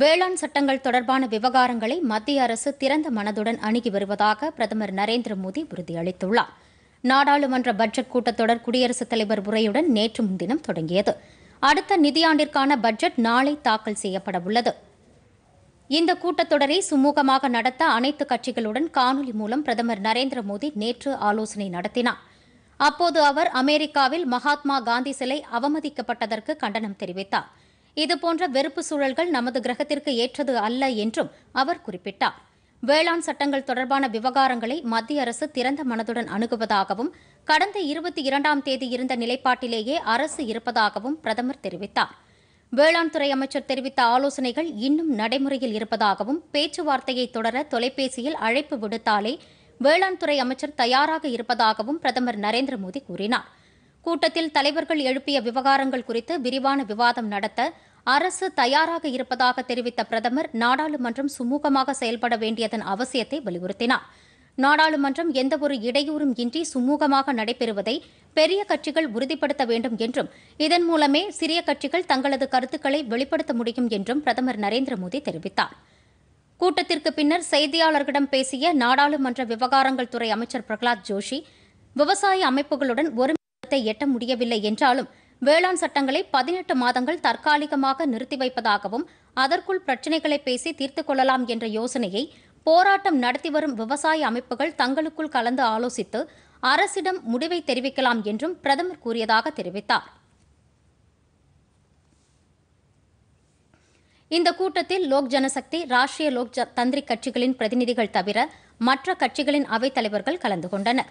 வேளாண் சட்டங்கள் தொடர்பான விவகாரங்களை மத்திய அரசு திறந்த மனதுடன் அணுகி வருவதாக பிரதமர் நரேந்திர மோடி உறுதியளித்துள்ளார் நாடாளுமன்ற பட்ஜெட் கூட்டத்தொடர் குடியரசுத் தலைவர் உரையுடன் நேற்று முன்தினம் தொடங்கியது அடுத்த நிதியாண்டிற்கான பட்ஜெட் நாளை தாக்கல் செய்யப்பட உள்ளது இந்த கூட்டத்தொடரை சுமூகமாக நடத்த அனைத்து கட்சிகளுடன் காணொலி மூலம் பிரதமர் நரேந்திர மோடி நேற்று ஆலோசனை நடத்தினார் அப்போது அவர் அமெரிக்காவில் மகாத்மா காந்தி சிலை அவமதிக்கப்பட்டதற்கு கண்டனம் தெரிவித்தாா் இதுபோன்ற வெறுப்பு சூழல்கள் நமது கிரகத்திற்கு ஏற்றது அல்ல என்றும் அவர் குறிப்பிட்டார் வேளாண் சட்டங்கள் தொடர்பான விவகாரங்களை மத்திய அரசு திறந்த மனதுடன் அணுகுவதாகவும் கடந்த இருபத்தி இரண்டாம் தேதி இருந்த நிலைப்பாட்டிலேயே அரசு இருப்பதாகவும் பிரதமர் தெரிவித்தார் வேளாண் துறை அமைச்சர் தெரிவித்த ஆலோசனைகள் இன்னும் நடைமுறையில் இருப்பதாகவும் பேச்சுவார்த்தையை தொடர தொலைபேசியில் அழைப்பு விடுத்தாலே வேளாண் துறை அமைச்சர் தயாராக இருப்பதாகவும் பிரதமர் நரேந்திர மோடி கூறினார் கூட்டத்தில் தலைவர்கள் எழுப்பிய விவகாரங்கள் குறித்து விரிவான விவாதம் நடத்த அரசு தயாராக இருப்பதாக தெரிவித்த பிரதமர் நாடாளுமன்றம் சுமூகமாக செயல்பட வேண்டியதன் அவசியத்தை வலியுறுத்தினார் நாடாளுமன்றம் எந்தவொரு இடையூறும் இன்றி சுமூகமாக நடைபெறுவதை பெரிய கட்சிகள் உறுதிப்படுத்த வேண்டும் என்றும் இதன் மூலமே சிறிய கட்சிகள் தங்களது கருத்துக்களை வெளிப்படுத்த முடியும் என்றும் பிரதமர் நரேந்திர மோடி தெரிவித்தார் கூட்டத்திற்கு பின்னர் செய்தியாளர்களிடம் பேசிய நாடாளுமன்ற விவகாரங்கள் துறை அமைச்சர் பிரகலாத் ஜோஷி விவசாய அமைப்புகளுடன் ஒரு எட்ட முடியவில்லை என்றாலும் வேளாண் சட்டங்களை பதினெட்டு மாதங்கள் தற்காலிகமாக நிறுத்தி வைப்பதாகவும் அதற்குள் பிரச்சினைகளை பேசி தீர்த்து கொள்ளலாம் என்ற யோசனையை போராட்டம் நடத்தி வரும் விவசாய அமைப்புகள் தங்களுக்குள் கலந்து ஆலோசித்து அரசிடம் முடிவை தெரிவிக்கலாம் என்றும் பிரதமர் கூறியதாக தெரிவித்தார் இந்த கூட்டத்தில் லோக் ஜனசக்தி ராஷ்டிரிய லோக் தந்திரி கட்சிகளின் பிரதிநிதிகள் தவிர மற்ற கட்சிகளின் அவைத் தலைவர்கள் கலந்து கொண்டனர்